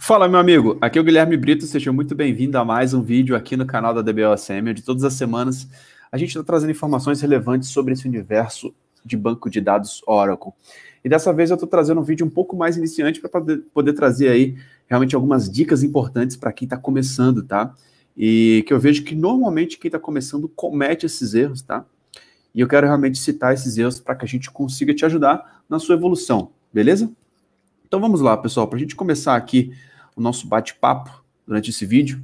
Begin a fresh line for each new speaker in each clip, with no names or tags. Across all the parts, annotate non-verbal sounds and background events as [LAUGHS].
Fala, meu amigo. Aqui é o Guilherme Brito. Seja muito bem-vindo a mais um vídeo aqui no canal da DBOSM, onde todas as semanas a gente está trazendo informações relevantes sobre esse universo de banco de dados Oracle. E dessa vez eu estou trazendo um vídeo um pouco mais iniciante para poder, poder trazer aí realmente algumas dicas importantes para quem está começando, tá? E que eu vejo que normalmente quem está começando comete esses erros, tá? E eu quero realmente citar esses erros para que a gente consiga te ajudar na sua evolução, beleza? Então vamos lá, pessoal, para a gente começar aqui o nosso bate-papo durante esse vídeo.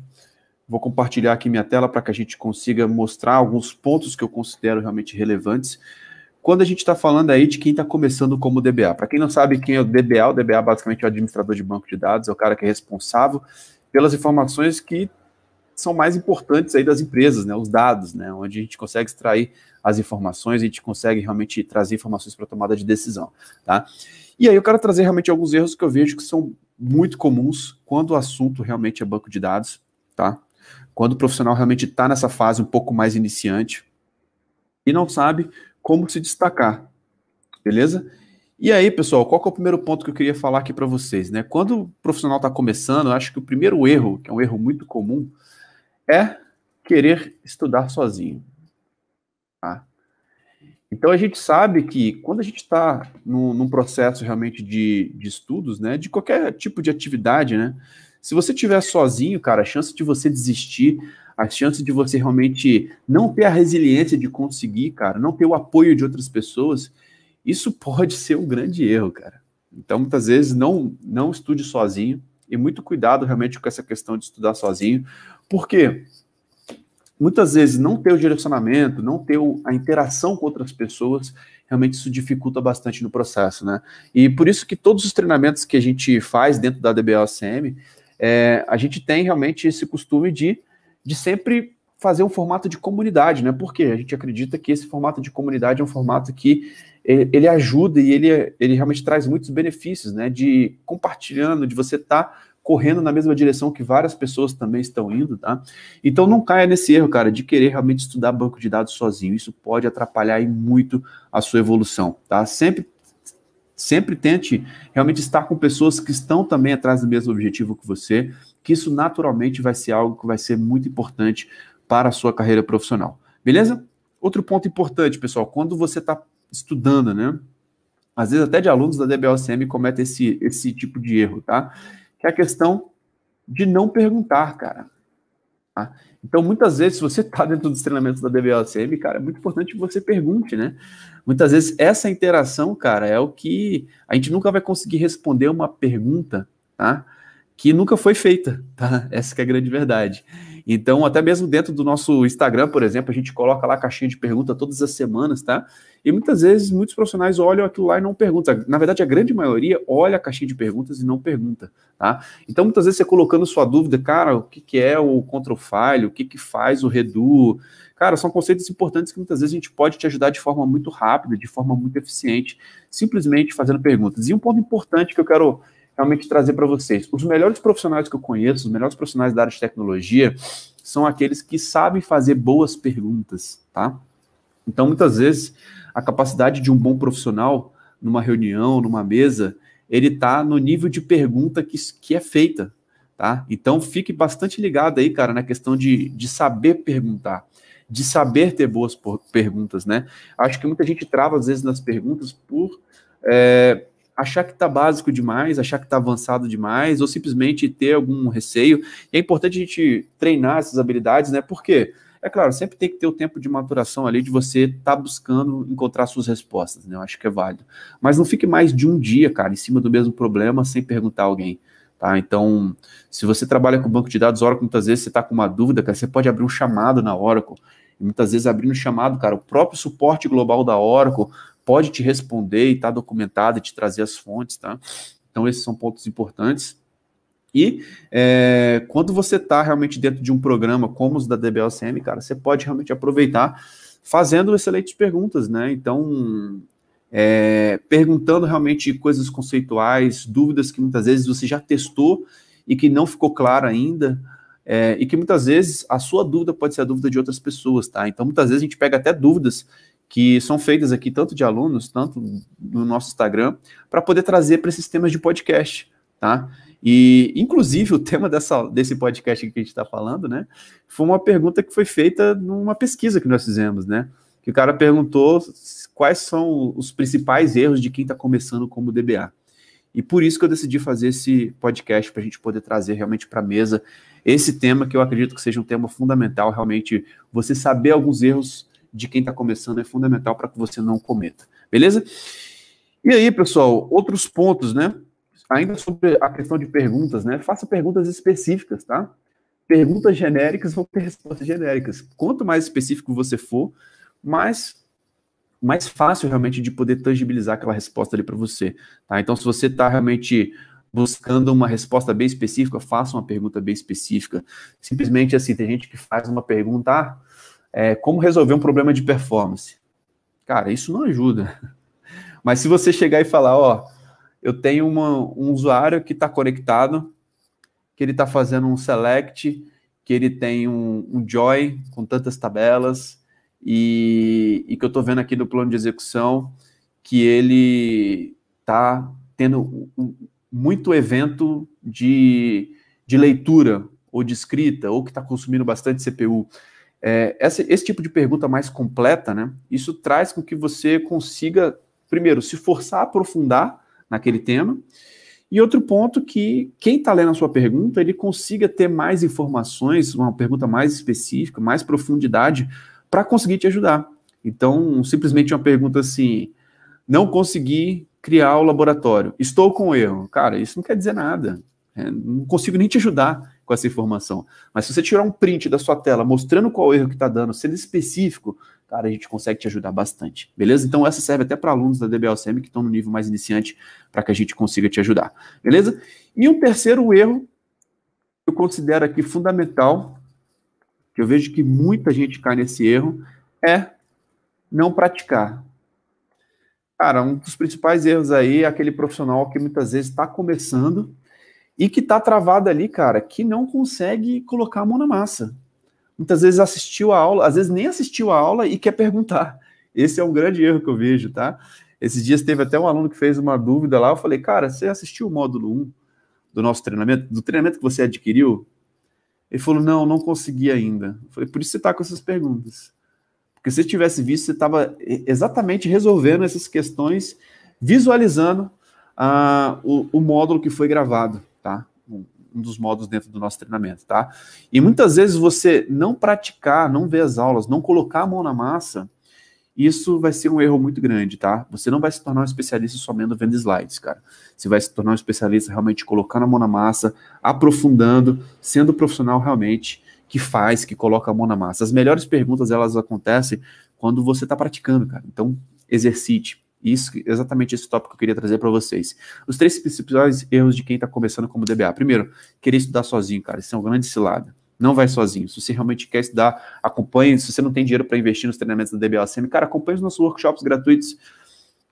Vou compartilhar aqui minha tela para que a gente consiga mostrar alguns pontos que eu considero realmente relevantes. Quando a gente está falando aí de quem está começando como DBA. Para quem não sabe quem é o DBA, o DBA basicamente é o administrador de banco de dados, é o cara que é responsável pelas informações que são mais importantes aí das empresas, né? Os dados, né? Onde a gente consegue extrair as informações, a gente consegue realmente trazer informações para tomada de decisão, tá? E aí eu quero trazer realmente alguns erros que eu vejo que são muito comuns quando o assunto realmente é banco de dados, tá? Quando o profissional realmente está nessa fase um pouco mais iniciante e não sabe como se destacar, beleza? E aí, pessoal, qual é o primeiro ponto que eu queria falar aqui para vocês, né? Quando o profissional está começando, eu acho que o primeiro erro, que é um erro muito comum, é querer estudar sozinho. Tá? Então a gente sabe que quando a gente está num, num, processo realmente de, de, estudos, né, de qualquer tipo de atividade, né, se você tiver sozinho, cara, a chance de você desistir, a chance de você realmente não ter a resiliência de conseguir, cara, não ter o apoio de outras pessoas, isso [LAUGHS] pode ser um grande erro, cara. Então muitas vezes não não estude sozinho e muito cuidado realmente com essa questão de estudar sozinho, porque quê? muitas vezes não ter o direcionamento, não ter a interação com outras pessoas, realmente isso dificulta bastante no processo, né? E por isso que todos os treinamentos que a gente faz dentro da DBOCM, é, a gente tem realmente esse costume de, de sempre fazer um formato de comunidade, né? Porque a gente acredita que esse formato de comunidade é um formato que é, ele, ajuda e ele, é, ele realmente traz muitos benefícios, né? De compartilhando, de você estar tá correndo na mesma direção que várias pessoas também estão indo, tá? Então não caia nesse erro, cara, de querer realmente estudar banco de dados sozinho. Isso pode atrapalhar muito a sua evolução, tá? Sempre sempre tente realmente estar com pessoas que estão também atrás do mesmo objetivo que você, que isso naturalmente vai ser algo que vai ser muito importante para a sua carreira profissional. Beleza? Outro ponto importante, pessoal, quando você está estudando, né? Às vezes até de alunos da DBOCM cometem esse, esse tipo de erro, tá? que é a questão de não perguntar, cara. Tá? Então, muitas vezes, se você está [LAUGHS] dentro dos treinamentos da DBLCM, cara, é muito importante que você pergunte, né? Muitas vezes, essa interação, cara, é o que a gente nunca vai conseguir responder uma pergunta, tá? Que nunca foi feita, [LAUGHS] tá? Essa é a grande verdade. Então, até mesmo dentro do nosso Instagram, por exemplo, a gente coloca lá a caixinha de pergunta todas as semanas, tá? E muitas vezes muitos profissionais olham aquilo lá e não perguntam. Na verdade, a grande maioria olha a caixinha de perguntas e não pergunta, tá? Então, muitas vezes você colocando sua dúvida, cara, o que, que é o control file, o que, que faz o redu, Cara, são conceitos importantes que muitas vezes a gente pode te ajudar de forma muito rápida, de forma muito eficiente, simplesmente fazendo perguntas. E um ponto importante que eu quero realmente trazer para vocês. Os melhores profissionais que eu conheço, os melhores profissionais da área de tecnologia, são aqueles que sabem fazer boas perguntas, tá? Então, muitas vezes, a capacidade de um bom profissional numa reunião, numa mesa, ele tá no nível de pergunta que, que é feita, tá? Então, fique bastante ligado aí, cara, na questão de, de saber perguntar, de saber ter boas perguntas, né? Acho que muita gente trava, às vezes, nas perguntas por... É, achar que está básico demais, achar que está avançado demais, ou simplesmente ter algum receio. E é importante a gente treinar essas habilidades, né? Porque, é claro, sempre tem que ter o tempo de maturação ali de você estar tá buscando encontrar suas respostas, né? Eu acho que é válido. Mas não fique mais de um dia, cara, em cima do mesmo problema sem perguntar a alguém. Tá? Então, se você trabalha com banco de dados Oracle, muitas vezes você está com uma dúvida, cara, você pode abrir um chamado na Oracle. E muitas vezes abrindo um chamado, cara, o próprio suporte global da Oracle pode te responder e está documentado e te trazer as fontes, tá? Então, esses são pontos importantes. E é, quando você está realmente dentro de um programa como os da DBLCM, cara, você pode realmente aproveitar fazendo excelentes perguntas, né? Então, é, perguntando realmente coisas conceituais, dúvidas que muitas vezes você já testou e que não ficou claro ainda, é, e que muitas vezes a sua dúvida pode ser a dúvida de outras pessoas, tá? Então, muitas vezes a gente pega até dúvidas que são feitas aqui tanto de alunos, tanto no nosso Instagram, para poder trazer para esses temas de podcast, tá? E, inclusive, o tema dessa, desse podcast que a gente está falando, né, foi uma pergunta que foi feita numa pesquisa que nós fizemos, né? Que o cara perguntou quais são os principais erros de quem está começando como DBA. E por isso que eu decidi fazer esse podcast para a gente poder trazer realmente para a mesa esse tema que eu acredito que seja um tema fundamental, realmente você saber alguns erros de quem está começando é fundamental para que você não cometa, beleza? E aí, pessoal, outros pontos, né? Ainda sobre a questão de perguntas, né? Faça perguntas específicas, tá? Perguntas genéricas vão ter respostas genéricas. Quanto mais específico você for, mais mais fácil realmente de poder tangibilizar aquela resposta ali para você, tá? Então, se você está realmente buscando uma resposta bem específica, faça uma pergunta bem específica. Simplesmente assim, tem gente que faz uma pergunta, ah, é, como resolver um problema de performance. Cara, isso não ajuda. [LAUGHS] Mas se você chegar e falar, ó, eu tenho uma, um usuário que está conectado, que ele está fazendo um select, que ele tem um, um join com tantas tabelas, e, e que eu estou vendo aqui no plano de execução que ele está tendo muito evento de, de leitura ou de escrita, ou que está consumindo bastante CPU. É, esse tipo de pergunta mais completa, né? Isso traz com que você consiga, primeiro, se forçar a aprofundar naquele tema. E outro ponto que quem está lendo a sua pergunta, ele consiga ter mais informações, uma pergunta mais específica, mais profundidade, para conseguir te ajudar. Então, simplesmente uma pergunta assim, não consegui criar o laboratório, estou com erro. Cara, isso não quer dizer nada. Né, não consigo nem te ajudar com essa informação. Mas se você tirar um print da sua tela mostrando qual erro que está dando, sendo específico, cara, a gente consegue te ajudar bastante, beleza? Então essa serve até para alunos da DBLCM que estão no nível mais iniciante para que a gente consiga te ajudar, beleza? E um terceiro erro que eu considero aqui fundamental, que eu vejo que muita gente cai nesse erro, é não praticar. Cara, um dos principais erros aí é aquele profissional que muitas vezes está começando e que está travada ali, cara, que não consegue colocar a mão na massa. Muitas vezes assistiu a aula, às vezes nem assistiu a aula e quer perguntar. [LAUGHS] Esse é um grande erro que eu vejo, tá? Esses dias teve até um aluno que fez uma dúvida lá, eu falei, cara, você assistiu o módulo 1 do nosso treinamento, do treinamento que você adquiriu? Ele falou, não, não consegui ainda. Eu falei, por isso você está com essas perguntas. Porque se você tivesse visto, você estava exatamente resolvendo essas questões, visualizando ah, o, o módulo que foi gravado tá? Um, dos modos dentro do nosso treinamento, tá? E muitas vezes você não praticar, não ver as aulas, não colocar a mão na massa, isso vai ser um erro muito grande, tá? Você não vai se tornar um especialista somente vendo slides, cara. Você vai se tornar um especialista realmente colocando a mão na massa, aprofundando, sendo profissional realmente que faz, que coloca a mão na massa. As melhores perguntas, elas acontecem quando você está praticando, cara. Então, exercite, isso, exatamente esse tópico que eu queria trazer para vocês. Os três principais erros de quem está começando como DBA. Primeiro, querer estudar sozinho, cara. Isso é um grande cilada. Não vai sozinho. Se você realmente quer estudar, acompanhe. Se você não tem dinheiro para investir nos treinamentos da DBA ACM, cara, acompanhe os nossos workshops gratuitos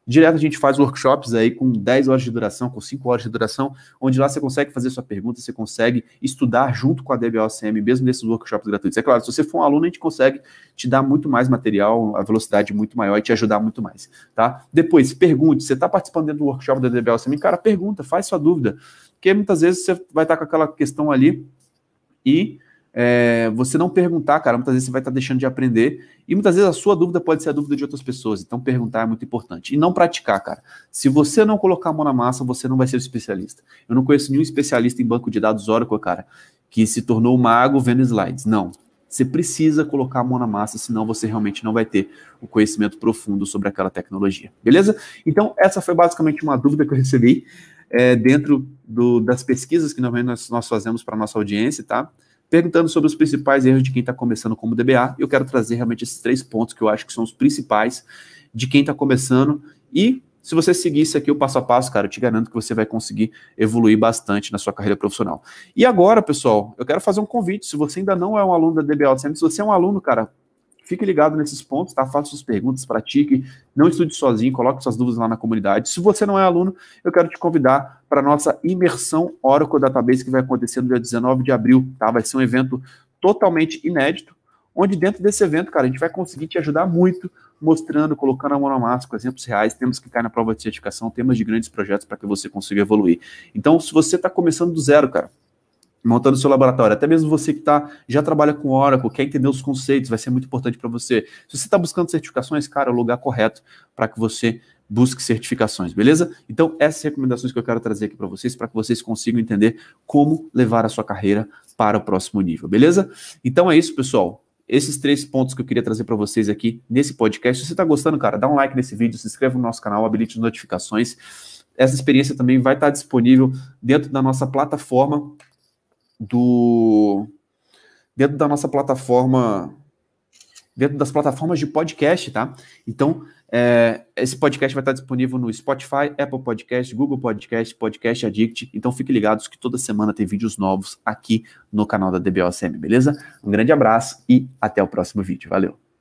Direto a gente faz workshops aí com 10 horas de duração, com 5 horas de duração, onde lá você consegue fazer sua pergunta, você consegue estudar junto com a DBOCM, mesmo nesses workshops gratuitos. É claro, se você for um aluno, a gente consegue te dar muito mais material, a velocidade muito maior e te ajudar muito mais, tá? Depois, pergunte, você está participando do workshop da DBOCM? Cara, pergunta, faz sua dúvida, porque muitas vezes você vai estar tá com aquela questão ali e é, você não perguntar, cara, muitas vezes você vai estar tá deixando de aprender e muitas vezes a sua dúvida pode ser a dúvida de outras pessoas. Então, perguntar é muito importante. E não praticar, cara. Se você não colocar a mão na massa, você não vai ser especialista. Eu não conheço nenhum especialista em banco de dados Oracle, cara, que se tornou mago vendo slides. Não. Você precisa colocar a mão na massa, senão você realmente não vai ter o conhecimento profundo sobre aquela tecnologia. Beleza? Então, essa foi basicamente uma dúvida que eu recebi é, dentro do, das pesquisas que nós, nós fazemos para nossa audiência, tá? perguntando sobre os principais erros de quem está começando como DBA. Eu quero trazer realmente esses três pontos que eu acho que são os principais de quem está começando. E se você seguisse aqui o passo a passo, cara, eu te garanto que você vai conseguir evoluir bastante na sua carreira profissional. E agora, pessoal, eu quero fazer um convite. Se você ainda não é um aluno da DBA Docente, se você é um aluno, cara, Fique ligado nesses pontos, tá? Faça suas perguntas, pratique, não estude sozinho, coloque suas dúvidas lá na comunidade. Se você não é aluno, eu quero te convidar para a nossa imersão Oracle Database que vai acontecer no dia 19 de abril, tá? Vai ser um evento totalmente inédito, onde dentro desse evento, cara, a gente vai conseguir te ajudar muito, mostrando, colocando a mão na massa, com exemplos reais, temas que cair na prova de certificação, temas de grandes projetos para que você consiga evoluir. Então, se você está começando do zero, cara, montando seu laboratório, até mesmo você que tá, já trabalha com Oracle, quer entender os conceitos, vai ser muito importante para você. Se você está buscando certificações, cara, é o lugar correto para que você busque certificações, beleza? Então, essas recomendações que eu quero trazer aqui para vocês, para que vocês consigam entender como levar a sua carreira para o próximo nível, beleza? Então é isso, pessoal. Esses três pontos que eu queria trazer para vocês aqui nesse podcast. Se você está gostando, cara, dá um like nesse vídeo, se inscreva no nosso canal, habilite as notificações. Essa experiência também vai estar tá disponível dentro da nossa plataforma do dentro da nossa plataforma, dentro das plataformas de podcast, tá? Então, é, esse podcast vai estar disponível no Spotify, Apple Podcast, Google Podcast, Podcast Addict. Então, fiquem ligados que toda semana tem vídeos novos aqui no canal da DBOCM, beleza? Um grande abraço e até o próximo vídeo. Valeu!